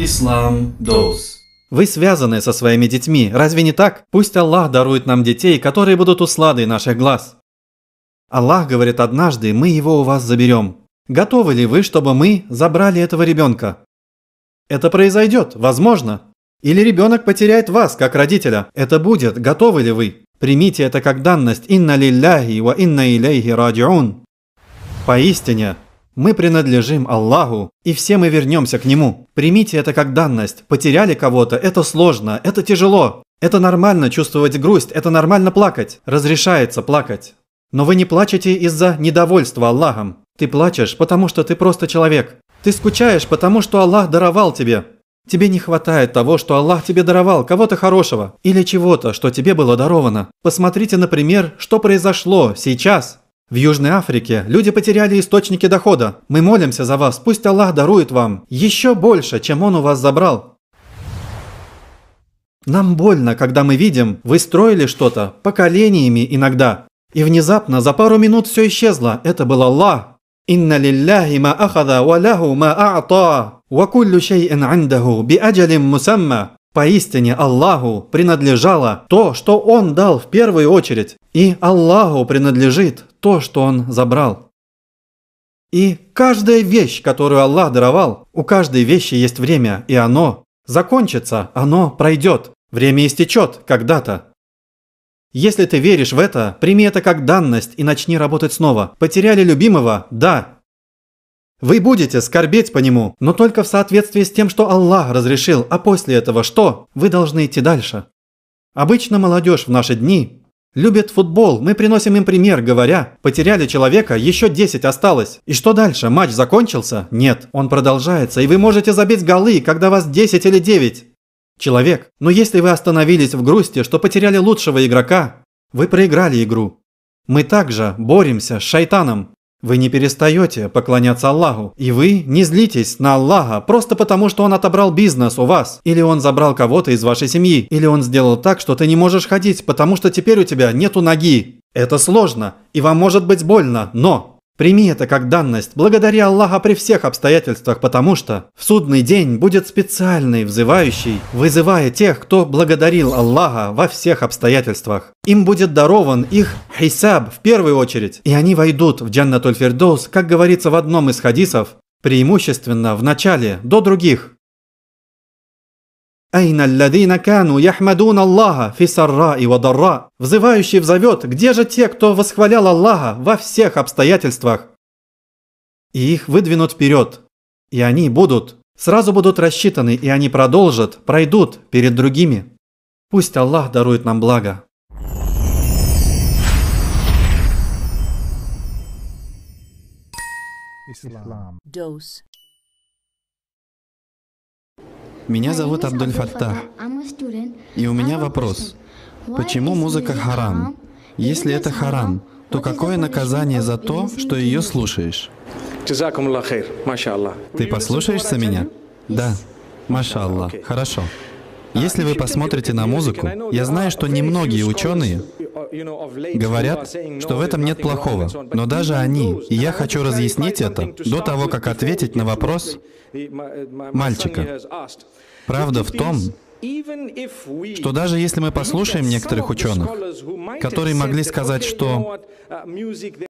Ислам Доус. Вы связаны со своими детьми, разве не так? Пусть Аллах дарует нам детей, которые будут усладой наших глаз. Аллах говорит однажды, мы его у вас заберем. Готовы ли вы, чтобы мы забрали этого ребенка? Это произойдет, возможно. Или ребенок потеряет вас, как родителя. Это будет, готовы ли вы? Примите это как данность «Инна лилляхи ва инна илейхи радиун». Поистине, мы принадлежим Аллаху, и все мы вернемся к Нему. Примите это как данность. Потеряли кого-то, это сложно, это тяжело. Это нормально чувствовать грусть, это нормально плакать. Разрешается плакать. Но вы не плачете из-за недовольства Аллахом. Ты плачешь, потому что ты просто человек. Ты скучаешь, потому что Аллах даровал тебе. Тебе не хватает того, что Аллах тебе даровал, кого-то хорошего или чего-то, что тебе было даровано. Посмотрите, например, что произошло сейчас в Южной Африке люди потеряли источники дохода. Мы молимся за вас, пусть Аллах дарует вам еще больше, чем Он у вас забрал. Нам больно, когда мы видим, вы строили что-то поколениями иногда. И внезапно за пару минут все исчезло. Это был Аллах. Инна лилляхи ма ахада ва ляху ма а'та. Ва куллю шей'ин андаху би аджалим мусамма. Поистине Аллаху принадлежало то, что Он дал в первую очередь, и Аллаху принадлежит то, что Он забрал. И каждая вещь, которую Аллах даровал, у каждой вещи есть время, и оно закончится, оно пройдет, время истечет когда-то. Если ты веришь в это, прими это как данность и начни работать снова. Потеряли любимого? Да, вы будете скорбеть по нему, но только в соответствии с тем, что Аллах разрешил, а после этого что? Вы должны идти дальше. Обычно молодежь в наши дни любит футбол, мы приносим им пример, говоря, потеряли человека, еще 10 осталось. И что дальше, матч закончился? Нет, он продолжается, и вы можете забить голы, когда вас 10 или 9. Человек, но если вы остановились в грусти, что потеряли лучшего игрока, вы проиграли игру. Мы также боремся с шайтаном, вы не перестаете поклоняться Аллаху, и вы не злитесь на Аллаха просто потому, что он отобрал бизнес у вас, или он забрал кого-то из вашей семьи, или он сделал так, что ты не можешь ходить, потому что теперь у тебя нету ноги. Это сложно, и вам может быть больно, но Прими это как данность, благодаря Аллаха при всех обстоятельствах, потому что в судный день будет специальный взывающий, вызывая тех, кто благодарил Аллаха во всех обстоятельствах. Им будет дарован их хисаб в первую очередь, и они войдут в Джаннатуль Фердоус, как говорится в одном из хадисов, преимущественно в начале, до других. «Айна алладина кану яхмадун Аллаха фисарра и вадарра». Взывающий взовет, где же те, кто восхвалял Аллаха во всех обстоятельствах? И их выдвинут вперед. И они будут. Сразу будут рассчитаны, и они продолжат, пройдут перед другими. Пусть Аллах дарует нам благо. Islam. Dose. Меня зовут Абдуль Фаттах, и у меня вопрос. Почему музыка харам? Если это харам, то какое наказание за то, что ее слушаешь? Ты послушаешься меня? Да. Машалла. Хорошо. Если вы посмотрите на музыку, я знаю, что немногие ученые Говорят, что в этом нет плохого, но даже они, и я хочу разъяснить это до того, как ответить на вопрос мальчика. Правда в том, что даже если мы послушаем некоторых ученых, которые могли сказать, что